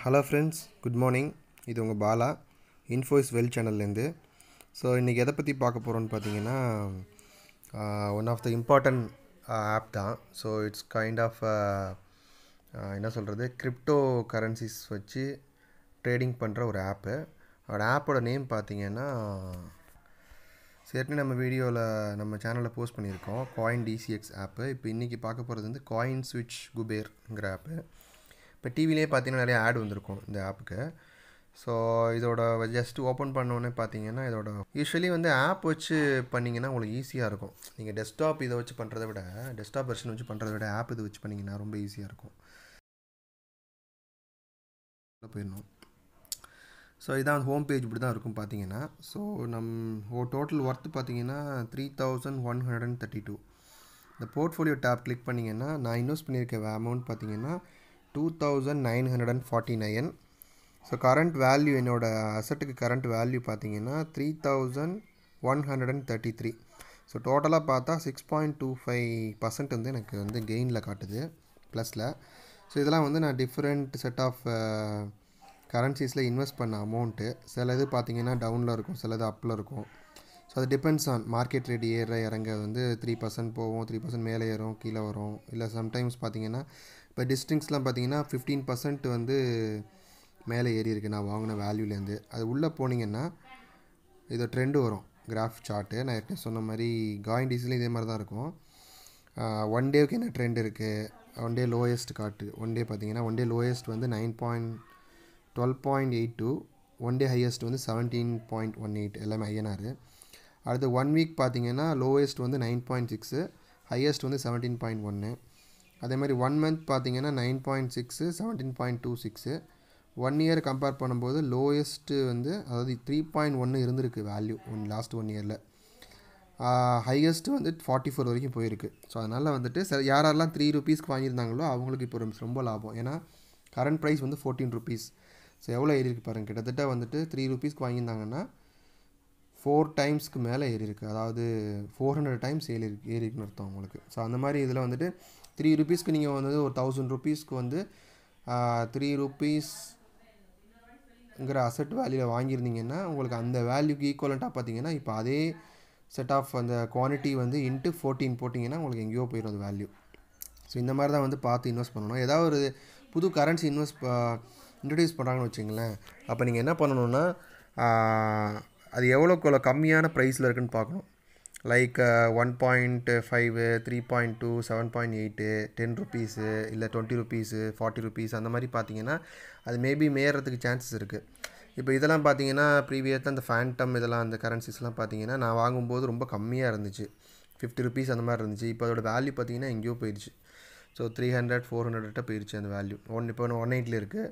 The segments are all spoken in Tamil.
ஹலோ ஃப்ரெண்ட்ஸ் குட் மார்னிங் இது உங்கள் பாலா இன்ஃபோஸ் வெல் சேனல்லேருந்து ஸோ இன்றைக்கி எதை பற்றி பார்க்க போகிறோன்னு பார்த்தீங்கன்னா one of the important app தான் ஸோ இட்ஸ் கைண்ட் ஆஃப் என்ன சொல்கிறது கிரிப்டோ கரன்சிஸ் வச்சு ட்ரேடிங் பண்ணுற ஒரு ஆப்பு அதோடய ஆப்போட நேம் பார்த்தீங்கன்னா சரி நம்ம வீடியோவில் நம்ம சேனலில் போஸ்ட் பண்ணியிருக்கோம் காயின் டிசிஎக்ஸ் ஆப்பு இப்போ இன்றைக்கி பார்க்க போகிறது வந்து காயின் ஸ்விட்ச் குபேர்ங்கிற ஆப்பு இப்போ டிவிலே பார்த்தீங்கன்னா நிறைய ஆட் வந்திருக்கும் இந்த ஆப்புக்கு ஸோ இதோட ஜஸ்ட் ஓப்பன் பண்ணோன்னே பார்த்தீங்கன்னா இதோட யூஸ்வலி வந்து ஆப் வச்சு பண்ணிங்கன்னா உங்களுக்கு ஈஸியாக இருக்கும் நீங்கள் டெஸ்க்டாப் இதை வச்சு பண்ணுறத விட டெஸ்க்டாப் வெர்ஷன் வச்சு பண்ணுறத விட ஆப் இது வச்சு பண்ணிங்கன்னா ரொம்ப ஈஸியாக இருக்கும் போயிடணும் ஸோ இதான் ஹோம் பேஜ் இப்படி தான் இருக்கும் பார்த்தீங்கன்னா ஸோ நம் ஓ டோட்டல் ஒர்த்து பார்த்தீங்கன்னா three thousand one hundred and thirty two இந்த போர்ட்ஃபோலியோ டேப் கிளிக் பண்ணிங்கன்னா நான் இன்வெஸ்ட் பண்ணியிருக்க அமௌண்ட் பார்த்தீங்கன்னா two thousand nine hundred and forty nine so current value என்னோடய அசட்டுக்கு கரண்ட் வேல்யூ பார்த்தீங்கன்னா three thousand one hundred and thirty three so டோட்டலாக பார்த்தா six point two five percent வந்து எனக்கு வந்து கெயினில் காட்டுது ப்ளஸில் ஸோ இதெல்லாம் வந்து நான் டிஃப்ரெண்ட் செட் ஆஃப் கரன்சிஸில் இன்வெஸ்ட் பண்ண அமௌண்ட்டு சில இது பார்த்திங்கன்னா டவுனில் இருக்கும் சிலது அப்பில் இருக்கும் ஸோ அது டிபெண்ட்ஸ் ஆன் மார்க்கெட் ரேட் ஏற இறங்க வந்து த்ரீ பர்சன்ட் போகும் த்ரீ பர்சன்ட் மேலே ஏறும் கீழே வரும் இல்லை சம்டைம்ஸ் பார்த்திங்கன்னா இப்போ டிஸ்டிங்ஸ்லாம் பார்த்தீங்கன்னா ஃபிஃப்டீன் பர்சன்ட் வந்து மேலே ஏறி இருக்குது நான் வாங்கின வேல்யூலேருந்து அது உள்ளே போனீங்கன்னா இதோ ட்ரெண்டு வரும் கிராஃப் சார்ட்டு நான் ஏற்கனவே சொன்ன மாதிரி காயின் டீசலும் இதே மாதிரி தான் இருக்கும் ஒன் டேவுக்கு என்ன ட்ரெண்ட் இருக்குது ஒன் டே லோயஸ்ட் காட்டு ஒன் டே பார்த்தீங்கன்னா ஒன் டே லோயஸ்ட் வந்து nine point twelve point eight two one day highest வந்து செவன்டீன் பாயிண்ட் ஒன் எயிட் எல்லாமே ஐஎன்ஆர் அடுத்து ஒன் வீக் பார்த்தீங்கன்னா லோயஸ்ட் வந்து நைன் பாயிண்ட் சிக்ஸு ஹையஸ்ட் வந்து செவன்டீன் பாயிண்ட் ஒன்று அதே மாதிரி ஒன் மந்த் பார்த்தீங்கன்னா nine point six seventeen point two six one year compare பண்ணும்போது லோயஸ்ட்டு வந்து அதாவது த்ரீ பாயிண்ட் ஒன்று இருந்திருக்கு வேல்யூ ஒன் லாஸ்ட் ஒன் இயரில் ஹையஸ்ட்டு வந்து ஃபார்ட்டி ஃபோர் வரைக்கும் போயிருக்கு ஸோ அதனால் வந்துட்டு சார் யாரெல்லாம் த்ரீ ருபீஸ்க்கு வாங்கியிருந்தாங்களோ அவங்களுக்கு இப்போ ரொம்ப லாபம் ஏன்னா கரண்ட் ப்ரைஸ் வந்து ஃபோர்டீன் ருபீஸ் ஸோ எவ்வளோ ஏறி இருக்கு பாருங்கள் கிட்டத்தட்ட வந்துட்டு த்ரீ ருபீஸ்க்கு வாங்கியிருந்தாங்கன்னா ஃபோர் டைம்ஸ்க்கு மேலே ஏறி இருக்குது அதாவது ஃபோர் ஹண்ட்ரட் டைம்ஸ் ஏறி ஏறி இருக்குன்னு அர்த்தம் அவங்களுக்கு ஸோ அந்த மாதிரி இதில் வந்துட்டு த்ரீ ருபீஸ்க்கு நீங்கள் வந்து ஒரு தௌசண்ட் ருபீஸ்க்கு வந்து த்ரீ ருபீஸ்ங்கிற அசட் வேல்யூவில் வாங்கியிருந்தீங்கன்னா உங்களுக்கு அந்த வேல்யூக்கு ஈக்குவலண்ட்டாக பார்த்தீங்கன்னா இப்போ அதே செட் ஆஃப் அந்த குவான்டிட்டி வந்து இன்ட்டு ஃபோர்டீன் போட்டிங்கன்னா உங்களுக்கு எங்கேயோ போயிடும் அந்த வேல்யூ ஸோ இந்த மாதிரி தான் வந்து பார்த்து இன்வெஸ்ட் பண்ணணும் ஏதாவது ஒரு புது கரன்சி இன்வெஸ்ட் இன்ட்ரடியூஸ் பண்ணுறாங்கன்னு வச்சுங்களேன் அப்போ நீங்கள் என்ன பண்ணணுன்னா அது எவ்வளோக்கு எவ்வளோ கம்மியான ப்ரைஸில் இருக்குதுன்னு பார்க்கணும் like one point five three point two seven point eight ten rupees இல்லை டுவெண்ட்டி ருப்பீஸு ஃபார்ட்டி ருப்பீஸ் அந்த மாதிரி பார்த்தீங்கன்னா அது மேபி மேயறதுக்கு சான்சஸ் இருக்குது இப்போ இதெல்லாம் பார்த்தீங்கன்னா ப்ரீவியஸில் அந்த ஃபேண்டம் இதெல்லாம் அந்த கரன்சிஸ்லாம் பார்த்தீங்கன்னா நான் வாங்கும்போது ரொம்ப கம்மியாக இருந்துச்சு ஃபிஃப்டி ருபீஸ் அந்த மாதிரி இருந்துச்சு இப்போ அதோட வேல்யூ பார்த்தீங்கன்னா எங்கேயோ போயிடுச்சு ஸோ த்ரீ ஹண்ட்ரட் ஃபோர் ஹண்ட்ரட்டாக போயிடுச்சு அந்த வேல்யூ ஒன் இப்போ ஒன் எயிட்டில் இருக்குது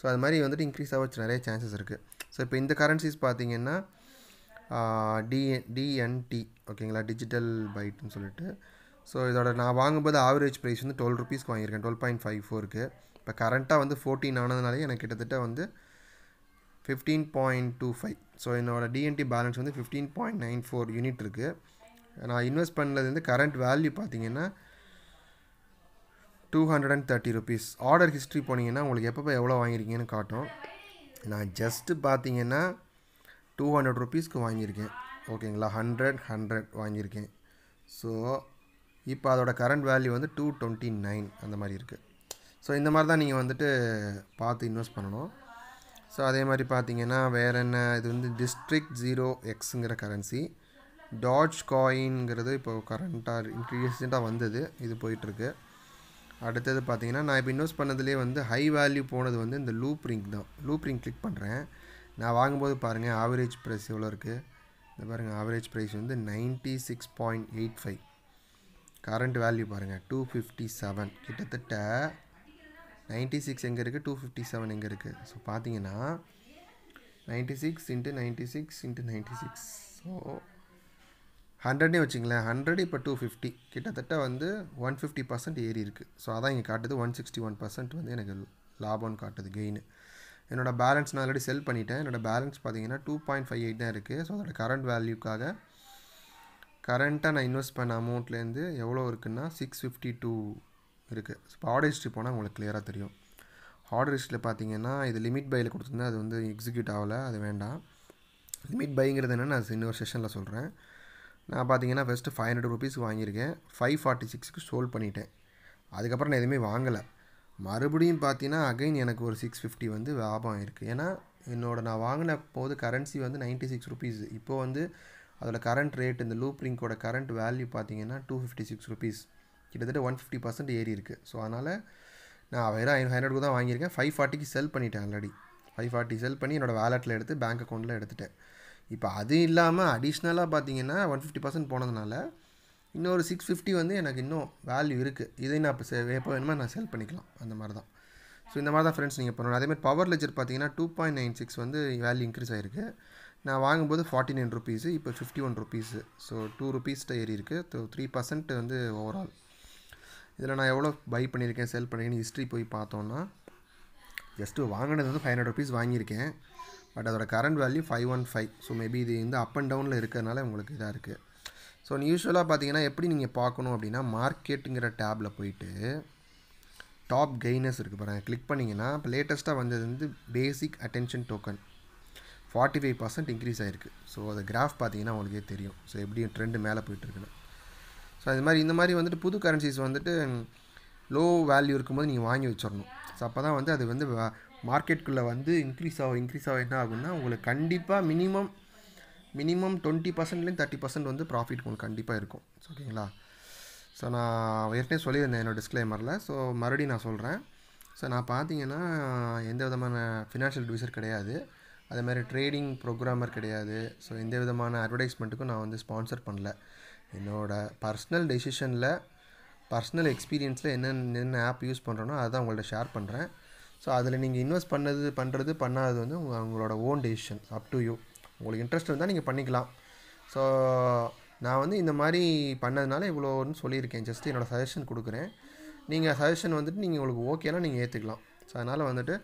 ஸோ அது மாதிரி வந்துட்டு இன்க்ரீஸ் ஆகிறச்சு நிறைய சான்சஸ் இருக்குது ஸோ இப்போ இந்த கரன்சிஸ் பார்த்தீங்கன்னா டிஎன் டிஎன்டி ஓகேங்களா டிஜிட்டல் பைட்னு சொல்லிட்டு ஸோ இதோட நான் வாங்கும்போது ஆவரேஜ் ப்ரைஸ் வந்து டுவெல் ருபீஸ்க்கு வாங்கியிருக்கேன் டுவெல் பாயிண்ட் ஃபைவ் ஃபோருக்கு இப்போ கரண்ட்டாக வந்து ஃபோர்டீன் ஆனதுனாலே எனக்கு கிட்டத்தட்ட வந்து fifteen point two five so என்னோடய டிஎன்டி பேலன்ஸ் வந்து fifteen point nine four unit இருக்குது நான் இன்வெஸ்ட் பண்ணது வந்து கரண்ட் வேல்யூ பார்த்தீங்கன்னா two hundred and thirty rupees order history போனீங்கன்னா உங்களுக்கு எப்போ எவ்வளோ வாங்கியிருக்கீங்கன்னு காட்டும் நான் ஜஸ்ட்டு பார்த்தீங்கன்னா டூ ஹண்ட்ரட் ருபீஸ்க்கு வாங்கியிருக்கேன் ஓகேங்களா ஹண்ட்ரட் ஹண்ட்ரட் வாங்கியிருக்கேன் ஸோ இப்போ அதோடய கரண்ட் வேல்யூ வந்து டூ டுவெண்ட்டி நைன் அந்த மாதிரி இருக்குது ஸோ இந்த மாதிரி தான் நீங்கள் வந்துட்டு பார்த்து இன்வெஸ்ட் பண்ணணும் ஸோ அதே மாதிரி பார்த்தீங்கன்னா வேறு என்ன இது வந்து டிஸ்ட்ரிக்ட் ஜீரோ எக்ஸுங்கிற கரன்சி டாட்ச் காயின்ங்கிறது இப்போ கரண்ட்டாக ரீசெண்டாக வந்தது இது போயிட்டுருக்கு அடுத்தது பார்த்தீங்கன்னா நான் இப்போ இன்வெஸ்ட் பண்ணதுலேயே வந்து ஹை வேல்யூ போனது வந்து இந்த லூப் ரிங்க் தான் லூப் ரிங் கிளிக் பண்ணுறேன் நான் வாங்கும்போது பாருங்கள் ஆவரேஜ் ப்ரைஸ் எவ்வளோ இருக்குது இந்த பாருங்கள் ஆவரேஜ் ப்ரைஸ் வந்து ninety six point eight five current value பாருங்கள் டூ ஃபிஃப்டி செவன் கிட்டத்தட்ட நைன்ட்டி சிக்ஸ் எங்கே இருக்குது டூ ஃபிஃப்டி செவன் எங்கே இருக்குது ஸோ பார்த்தீங்கன்னா ninety six into ninety six into ninety six so ஹண்ட்ரட்னே வச்சுங்களேன் ஹண்ட்ரட் இப்போ டூ ஃபிஃப்டி கிட்டத்தட்ட வந்து ஒன் ஃபிஃப்டி பர்சன்ட் ஏறி இருக்குது ஸோ அதான் இங்கே காட்டுது ஒன் சிக்ஸ்டி ஒன் பர்சன்ட் வந்து எனக்கு லாபம்னு காட்டுது கெயின்னு என்னோடய பேலன்ஸ் நான் ஆல்ரெடி செல் பண்ணிட்டேன் என்னோடய பேலன்ஸ் பார்த்தீங்கன்னா டூ பாயிண்ட் ஃபைவ் எயிட் தான் இருக்குது ஸோ அதோடய கரண்ட் வேல்யூக்காக கரண்ட்டாக நான் இன்வெஸ்ட் பண்ண அமௌண்ட்லேருந்து எவ்வளோ இருக்குன்னா சிக்ஸ் ஃபிஃப்டி டூ இருக்குது இப்போ ஆர்டர் ஹிஸ்ட்ரி போனால் உங்களுக்கு கிளியராக தெரியும் ஆர்டர் ஹிஸ்ட்ரியில் பார்த்தீங்கன்னா இது லிமிட் பையில் கொடுத்துருந்தா அது வந்து எக்ஸிக்யூட் ஆகலை அது வேண்டாம் லிமிட் பைங்கிறது என்ன நான் இன்னொரு செஷனில் சொல்கிறேன் நான் பார்த்தீங்கன்னா ஃபஸ்ட்டு ஃபைவ் ஹண்ட்ரட் ருபீஸ் வாங்கியிருக்கேன் ஃபைவ் ஃபார்ட்டி சிக்ஸ்க்கு சோல் பண்ணிட்டேன் அதுக்கப்புறம் நான் எதுவுமே வாங்கலை மறுபடியும் பார்த்தீங்கன்னா அகைன் எனக்கு ஒரு சிக்ஸ் ஃபிஃப்டி வந்து லாபம் இருக்குது ஏன்னா என்னோட நான் வாங்கின போது கரன்சி வந்து நைன்ட்டி சிக்ஸ் ருபீஸ் இப்போ வந்து அதோட கரண்ட் ரேட் இந்த லூப் ரிங்கோட கரண்ட் வேல்யூ பார்த்தீங்கன்னா டூ ஃபிஃப்டி சிக்ஸ் ருபீஸ் கிட்டத்தட்ட ஒன் ஃபிஃப்டி பர்சன்ட் ஏறி இருக்குது ஸோ அதனால் நான் வெறும் ஐநூறு ஹண்ட்ரட்க்கு தான் வாங்கியிருக்கேன் ஃபைவ் ஃபார்ட்டிக்கு செல் பண்ணிட்டேன் ஆல்ரெடி ஃபைவ் ஃபார்ட்டி செல் பண்ணி என்னோடய வேலெட்டில் எடுத்து பேங்க் அக்கௌண்ட்டில் எடுத்துட்டேன் இப்போ அது இல்லாமல் அடிஷ்னலாக பார்த்தீங்கன்னா ஒன் ஃபிஃப்டி பர்சன்ட் போனதுனால இன்னொரு சிக்ஸ் ஃபிஃப்டி வந்து எனக்கு இன்னும் வேல்யூ இருக்குது இதை நான் இப்போ எப்போ வேணுமோ நான் செல் பண்ணிக்கலாம் அந்த மாதிரி தான் ஸோ இந்த மாதிரி தான் ஃப்ரெண்ட்ஸ் நீங்கள் பண்ணணும் அதேமாதிரி பவர் லெஜர் பார்த்தீங்கன்னா டூ பாயிண்ட் நைன் சிக்ஸ் வந்து வேல்யூ இன்க்ரீஸ் ஆகிருக்கு நான் வாங்கும்போது ஃபார்ட்டி நைன் ருபீஸு இப்போ fifty one rupees so two ருபீஸ்கிட்ட ஏறி இருக்குது ஸோ த்ரீ பர்சன்ட் வந்து ஓவரால் இதில் நான் எவ்வளோ பை பண்ணியிருக்கேன் செல் பண்ணியிருக்கேன் ஹிஸ்ட்ரி போய் பார்த்தோன்னா ஜஸ்ட்டு வாங்கினது வந்து ஃபைவ் ஹண்ட்ரட் ருபீஸ் வாங்கியிருக்கேன் பட் அதோடய current value five one five so maybe இது இந்த அப் அண்ட் டவுனில் இருக்கிறதுனால உங்களுக்கு இதாக இருக்குது ஸோ யூஸ்வலாக பார்த்தீங்கன்னா எப்படி நீங்கள் பார்க்கணும் அப்படின்னா மார்க்கெட்டுங்கிற டேப்பில் போயிட்டு டாப் கெய்னர்ஸ் இருக்குது பாருங்கள் கிளிக் பண்ணிங்கன்னா இப்போ லேட்டஸ்ட்டாக வந்தது வந்து basic attention token forty five percent increase ஆகிருக்கு ஸோ அதை கிராஃப் பார்த்தீங்கன்னா உங்களுக்கே தெரியும் ஸோ எப்படி ட்ரெண்டு மேலே போயிட்டுருக்குன்னு ஸோ அது மாதிரி இந்த மாதிரி வந்துட்டு புது கரன்சிஸ் வந்துட்டு லோ வேல்யூ இருக்கும்போது நீங்கள் வாங்கி வச்சிடணும் ஸோ அப்போ தான் வந்து அது வந்து மார்க்கெட்டுக்குள்ளே வந்து இன்க்ரீஸ் ஆகும் இன்க்ரீஸ் ஆகும் என்ன ஆகுன்னா உங்களுக்கு கண்டிப்பாக மினிமம் மினிமம் டுவெண்ட்டி பர்சன்ட்லேயும் தேர்ட்டி பர்சன்ட் வந்து ப்ராஃபிட் உங்களுக்கு கண்டிப்பாக இருக்கும் ஓகேங்களா ஸோ நான் ஏற்கனவே சொல்லியிருந்தேன் என்னோடய டிஸ்க்ளைமரில் ஸோ மறுபடியும் நான் சொல்கிறேன் ஸோ நான் பார்த்தீங்கன்னா எந்த விதமான ஃபினான்ஷியல் அட்வைசர் கிடையாது அதேமாதிரி ட்ரேடிங் ப்ரோக்ராமர் கிடையாது ஸோ எந்த விதமான அட்வர்டைஸ்மெண்ட்டுக்கும் நான் வந்து ஸ்பான்சர் பண்ணல என்னோடய பர்சனல் டெசிஷனில் பர்சனல் எக்ஸ்பீரியன்ஸில் என்னென்ன என்ன ஆப் யூஸ் பண்ணுறேனோ அதை உங்கள்ட்ட ஷேர் பண்ணுறேன் ஸோ அதில் நீங்கள் இன்வெஸ்ட் பண்ணது பண்ணுறது பண்ணாதது வந்து உங்கள் உங்களோட own decision up to you உங்களுக்கு இன்ட்ரெஸ்ட் இருந்தால் நீங்கள் பண்ணிக்கலாம் ஸோ நான் வந்து இந்த மாதிரி பண்ணதுனால இவ்வளோன்னு சொல்லியிருக்கேன் ஜஸ்ட் என்னோடய சஜஷன் கொடுக்குறேன் நீங்கள் சஜஷன் வந்துட்டு நீங்கள் உங்களுக்கு ஓகேனா நீங்கள் ஏற்றுக்கலாம் ஸோ அதனால் வந்துட்டு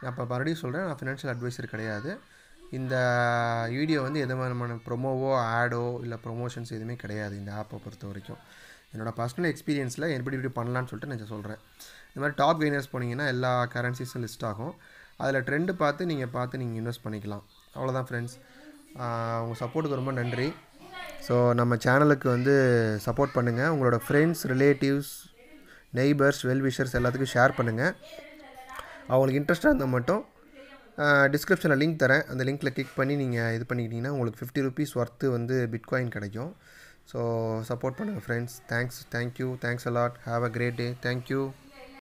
நான் இப்போ மறுபடியும் சொல்கிறேன் நான் ஃபினான்ஷியல் அட்வைசர் கிடையாது இந்த வீடியோ வந்து எது மாதிரியான ப்ரொமோவோ ஆடோ இல்லை ப்ரொமோஷன்ஸ் எதுவுமே கிடையாது இந்த ஆப்பை பொறுத்த வரைக்கும் என்னோடய பர்சனல் எக்ஸ்பீரியன்ஸில் எப்படி இப்படி பண்ணலான்னு சொல்லிட்டு நான் சொல்கிறேன் இந்த மாதிரி டாப் கெய்னர்ஸ் போனீங்கன்னா எல்லா கரன்சிஸும் லிஸ்ட் ஆகும் அதில் ட்ரெண்டு பார்த்து நீங்கள் பார்த்து நீங்கள் இன்வெஸ்ட் பண்ணிக்கலாம் அவ்வளோதான் ஃப்ரெண்ட்ஸ் உங்கள் சப்போர்ட்டுக்கு ரொம்ப நன்றி ஸோ நம்ம சேனலுக்கு வந்து சப்போர்ட் பண்ணுங்கள் உங்களோட ஃப்ரெண்ட்ஸ் ரிலேட்டிவ்ஸ் நெய்பர்ஸ் வெல்விஷர்ஸ் எல்லாத்துக்கும் ஷேர் பண்ணுங்கள் அவங்களுக்கு இன்ட்ரெஸ்ட்டாக இருந்தால் மட்டும் டிஸ்கிரிப்ஷனில் லிங்க் தரேன் அந்த லிங்க்கில் கிளிக் பண்ணி நீங்கள் இது பண்ணிக்கிட்டிங்கன்னா உங்களுக்கு ஃபிஃப்டி ருபீஸ் ஒர்த்து வந்து பிட்காயின் கிடைக்கும் ஸோ சப்போர்ட் பண்ணுங்கள் friends thanks thank you thanks a lot have a great day thank you